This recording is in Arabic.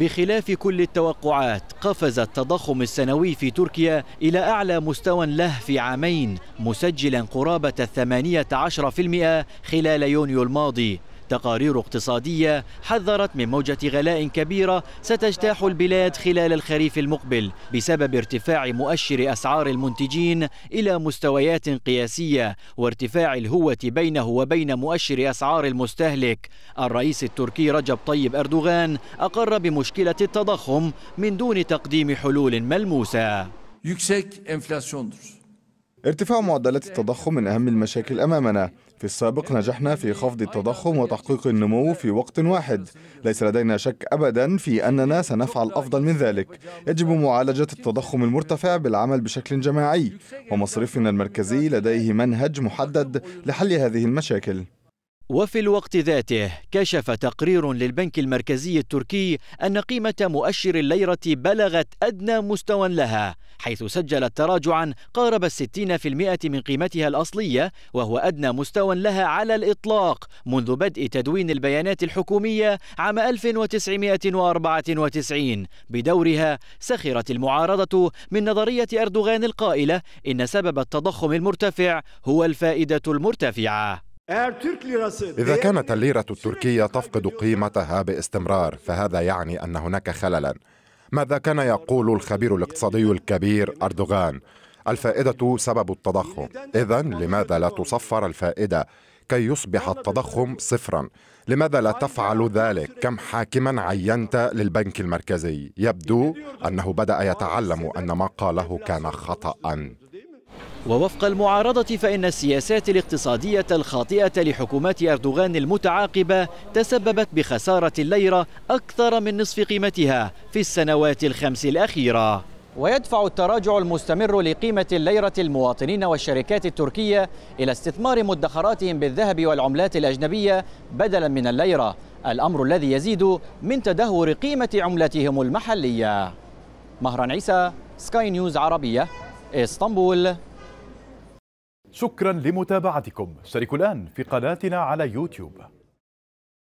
بخلاف كل التوقعات قفز التضخم السنوي في تركيا إلى أعلى مستوى له في عامين مسجلا قرابة الثمانية عشر في المئة خلال يونيو الماضي تقارير اقتصادية حذرت من موجة غلاء كبيرة ستجتاح البلاد خلال الخريف المقبل بسبب ارتفاع مؤشر أسعار المنتجين إلى مستويات قياسية وارتفاع الهوة بينه وبين مؤشر أسعار المستهلك الرئيس التركي رجب طيب أردوغان أقر بمشكلة التضخم من دون تقديم حلول ملموسة ارتفاع معدلات إيه. التضخم من أهم المشاكل أمامنا في السابق نجحنا في خفض التضخم وتحقيق النمو في وقت واحد ليس لدينا شك أبدا في أننا سنفعل أفضل من ذلك يجب معالجة التضخم المرتفع بالعمل بشكل جماعي ومصرفنا المركزي لديه منهج محدد لحل هذه المشاكل وفي الوقت ذاته كشف تقرير للبنك المركزي التركي أن قيمة مؤشر الليرة بلغت أدنى مستوى لها حيث سجلت تراجعا قارب الستين في المئة من قيمتها الأصلية وهو أدنى مستوى لها على الإطلاق منذ بدء تدوين البيانات الحكومية عام 1994 بدورها سخرت المعارضة من نظرية أردوغان القائلة إن سبب التضخم المرتفع هو الفائدة المرتفعة إذا كانت الليرة التركية تفقد قيمتها باستمرار فهذا يعني أن هناك خللا ماذا كان يقول الخبير الاقتصادي الكبير أردوغان الفائدة سبب التضخم إذا لماذا لا تصفر الفائدة كي يصبح التضخم صفرا لماذا لا تفعل ذلك كم حاكما عينت للبنك المركزي يبدو أنه بدأ يتعلم أن ما قاله كان خطأ ووفق المعارضة فإن السياسات الاقتصادية الخاطئة لحكومات أردوغان المتعاقبة تسببت بخسارة الليرة أكثر من نصف قيمتها في السنوات الخمس الأخيرة ويدفع التراجع المستمر لقيمة الليرة المواطنين والشركات التركية إلى استثمار مدخراتهم بالذهب والعملات الأجنبية بدلا من الليرة الأمر الذي يزيد من تدهور قيمة عملتهم المحلية مهران عيسى سكاي نيوز عربية اسطنبول شكرا لمتابعتكم اشتركوا الآن في قناتنا على يوتيوب